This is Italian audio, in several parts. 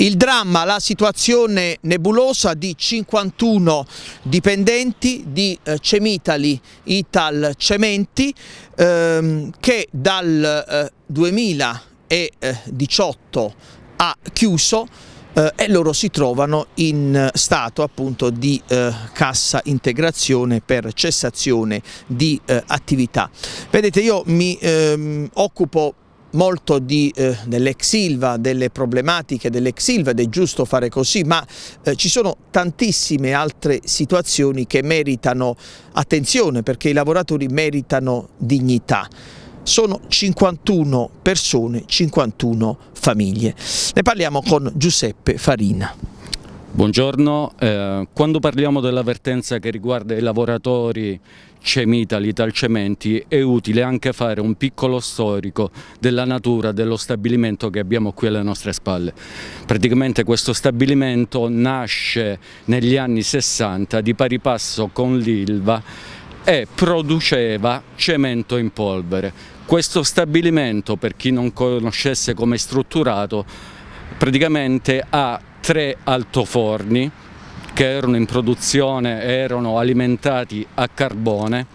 Il dramma, la situazione nebulosa di 51 dipendenti di eh, Cemitali Ital Cementi ehm, che dal eh, 2018 ha chiuso eh, e loro si trovano in eh, stato appunto di eh, cassa integrazione per cessazione di eh, attività. Vedete io mi ehm, occupo molto di, eh, dell'ex Ilva, delle problematiche dell'ex Ilva ed è giusto fare così, ma eh, ci sono tantissime altre situazioni che meritano attenzione perché i lavoratori meritano dignità. Sono 51 persone, 51 famiglie. Ne parliamo con Giuseppe Farina. Buongiorno, eh, quando parliamo dell'avvertenza che riguarda i lavoratori Cemitali Italcementi è utile anche fare un piccolo storico della natura dello stabilimento che abbiamo qui alle nostre spalle. Praticamente questo stabilimento nasce negli anni 60 di pari passo con l'Ilva e produceva cemento in polvere. Questo stabilimento, per chi non conoscesse come è strutturato, praticamente ha tre altoforni che erano in produzione erano alimentati a carbone,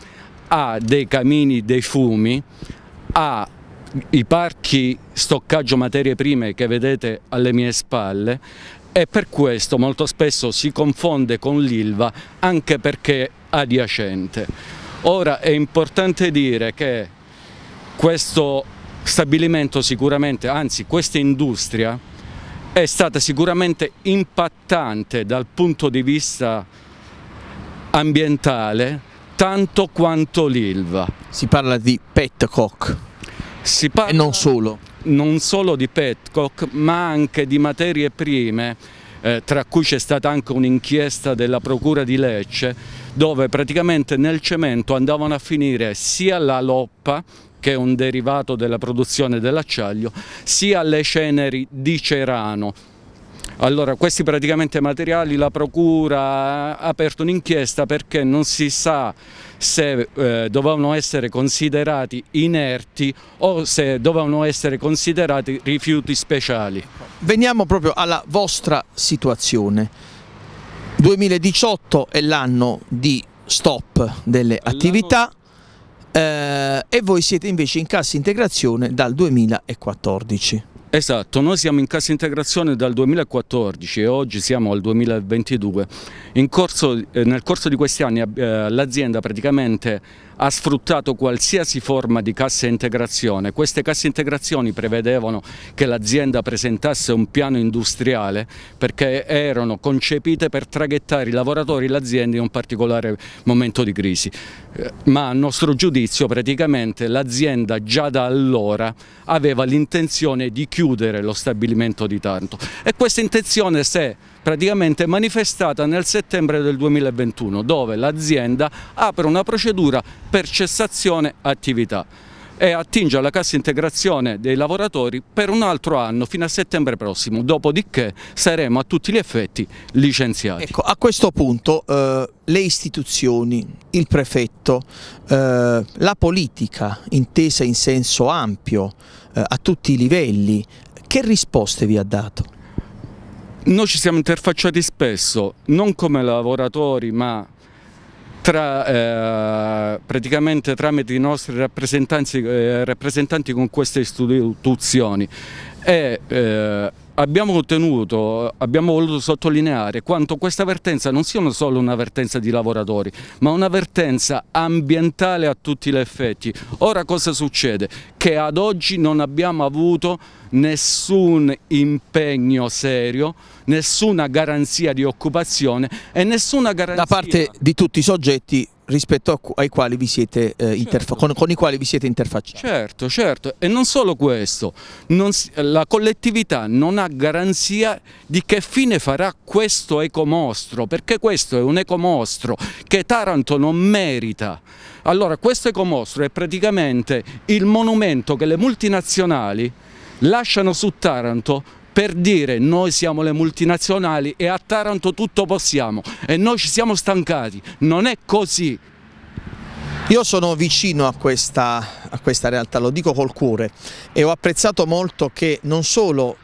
ha dei camini dei fumi, ha i parchi stoccaggio materie prime che vedete alle mie spalle e per questo molto spesso si confonde con l'Ilva anche perché adiacente. Ora è importante dire che questo stabilimento sicuramente, anzi questa industria è stata sicuramente impattante dal punto di vista ambientale tanto quanto l'Ilva. Si parla di petcock si parla, e non solo. Non solo di petcock ma anche di materie prime eh, tra cui c'è stata anche un'inchiesta della procura di Lecce dove praticamente nel cemento andavano a finire sia la loppa che è un derivato della produzione dell'acciaio, sia le ceneri di cerano. Allora, questi praticamente materiali la Procura ha aperto un'inchiesta perché non si sa se eh, dovevano essere considerati inerti o se dovevano essere considerati rifiuti speciali. Veniamo proprio alla vostra situazione. 2018 è l'anno di stop delle attività eh, e voi siete invece in cassa integrazione dal 2014. Esatto, noi siamo in cassa integrazione dal 2014 e oggi siamo al 2022. Corso, eh, nel corso di questi anni eh, l'azienda praticamente ha sfruttato qualsiasi forma di cassa integrazione. Queste casse integrazioni prevedevano che l'azienda presentasse un piano industriale perché erano concepite per traghettare i lavoratori e l'azienda in un particolare momento di crisi. Eh, ma a nostro giudizio praticamente l'azienda già da allora aveva l'intenzione di chiudere lo stabilimento di Taranto e questa intenzione si è praticamente manifestata nel settembre del 2021 dove l'azienda apre una procedura per cessazione attività e attinge alla cassa integrazione dei lavoratori per un altro anno fino a settembre prossimo, dopodiché saremo a tutti gli effetti licenziati. Ecco, a questo punto eh, le istituzioni, il prefetto, eh, la politica intesa in senso ampio eh, a tutti i livelli, che risposte vi ha dato? Noi ci siamo interfacciati spesso, non come lavoratori ma tra, eh, praticamente tramite i nostri rappresentanti, eh, rappresentanti con queste istituzioni e eh, abbiamo ottenuto, abbiamo voluto sottolineare quanto questa avvertenza non sia solo una un'avvertenza di lavoratori, ma una un'avvertenza ambientale a tutti gli effetti. Ora cosa succede? Che ad oggi non abbiamo avuto nessun impegno serio, nessuna garanzia di occupazione e nessuna garanzia... Da parte di tutti i soggetti rispetto ai quali vi siete, eh, certo. con, con, i quali vi siete interfacciati. Certo, certo, e non solo questo, non la collettività non ha garanzia di che fine farà questo ecomostro, perché questo è un ecomostro che Taranto non merita. Allora questo ecomostro è praticamente il monumento che le multinazionali lasciano su Taranto per dire noi siamo le multinazionali e a Taranto tutto possiamo e noi ci siamo stancati, non è così. Io sono vicino a questa, a questa realtà, lo dico col cuore e ho apprezzato molto che non solo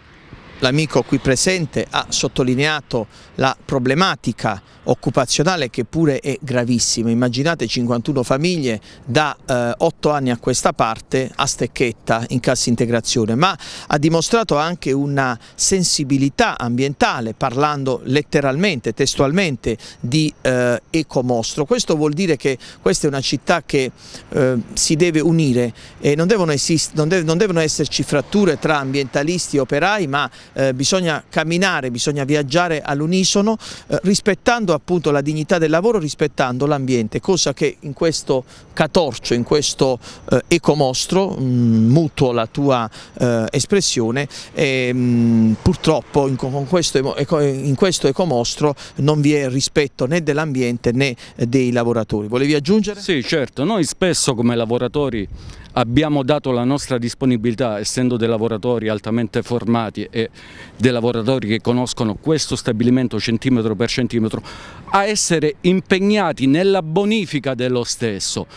l'amico qui presente ha sottolineato la problematica occupazionale che pure è gravissima. Immaginate 51 famiglie da eh, 8 anni a questa parte a stecchetta in cassa integrazione, ma ha dimostrato anche una sensibilità ambientale parlando letteralmente, testualmente di eh, ecomostro. Questo vuol dire che questa è una città che eh, si deve unire e non devono, non, de non devono esserci fratture tra ambientalisti e operai, ma eh, bisogna camminare, bisogna viaggiare all'unisono eh, rispettando appunto la dignità del lavoro, rispettando l'ambiente, cosa che in questo catorcio, in questo eh, ecomostro, mh, mm, mutuo la tua eh, espressione, e, mh, mm, purtroppo in, con questo, in questo ecomostro non vi è rispetto né dell'ambiente né dei lavoratori. Volevi aggiungere? Sì, certo, noi spesso come lavoratori abbiamo dato la nostra disponibilità, essendo dei lavoratori altamente formati e dei lavoratori che conoscono questo stabilimento centimetro per centimetro a essere impegnati nella bonifica dello stesso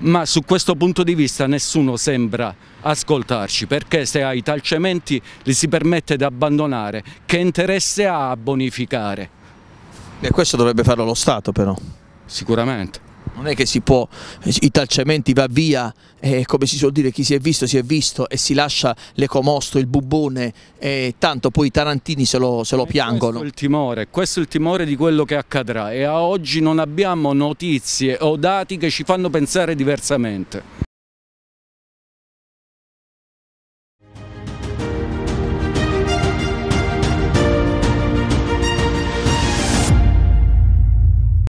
ma su questo punto di vista nessuno sembra ascoltarci perché se ai talcementi li si permette di abbandonare che interesse ha a bonificare? E questo dovrebbe farlo lo Stato però? Sicuramente non è che si può, eh, i talcementi va via, eh, come si suol dire, chi si è visto si è visto e si lascia l'ecomosto, il bubone, eh, tanto poi i tarantini se lo, se lo piangono. Questo è il timore, questo è il timore di quello che accadrà e a oggi non abbiamo notizie o dati che ci fanno pensare diversamente.